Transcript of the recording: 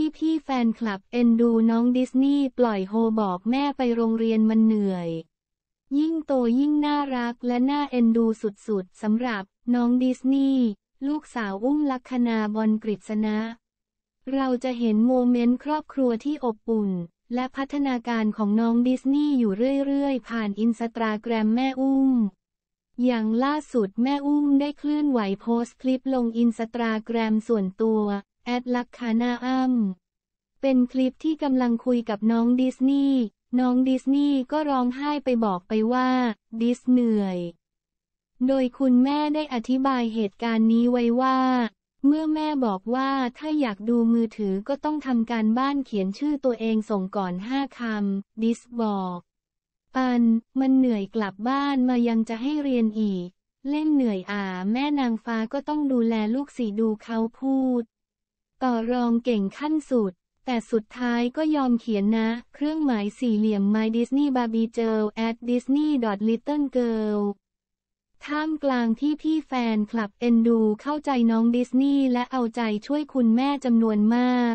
ที่พี่แฟนคลับเอ็นดูน้องดิสนีย์ปล่อยโฮบอกแม่ไปโรงเรียนมันเหนื่อย ยิ่งโตยิ่งน่ารักและน่าเอ็นดูสุดๆสำหรับน้องดิสนีย์ลูกสาวอุ้มลัคนาบอลกฤษณะเราจะเห็นโมเมนต์ครอบครัวที่อบอุ่นและพัฒนาการของน้องดิสนีย์อยู่เรื่อยๆผ่านอินสตาแกรมแม่อุ้ม อย่างล่าสุดแม่อุ้มได้เคลื่อนไหวโพสต์คลิปลงอินสตาแกรมส่วนตัวแอด ลักคานาอ้มเป็นคลิปที่กำลังคุยกับน้องดิสนีย์น้องดิสนีย์ก็ร้องไห้ไปบอกไปว่า ดิสเหนื่อย โดยคุณแม่ได้อธิบายเหตุการณ์นี้ไว้ว่า เมื่อแม่บอกว่าถ้าอยากดูมือถือก็ต้องทำการบ้านเขียนชื่อตัวเองส่งก่อนห้าคำดิสบอก ปัน มันเหนื่อยกลับบ้านมายังจะให้เรียนอีก เล่นเหนื่อยอ่าแม่นางฟ้าก็ต้องดูแลลูกสี่ดูเขาพูดต่อรองเก่งขั้นสุด แต่สุดท้ายก็ยอมเขียนนะ เครื่องหมายสี่เหลี่ยม My Disney Barbie Girl at Disney Little Girl ท่ามกลางที่พี่แฟนคลับ เอ็นดูเข้าใจน้องดิสนีย์และเอาใจช่วยคุณแม่จำนวนมาก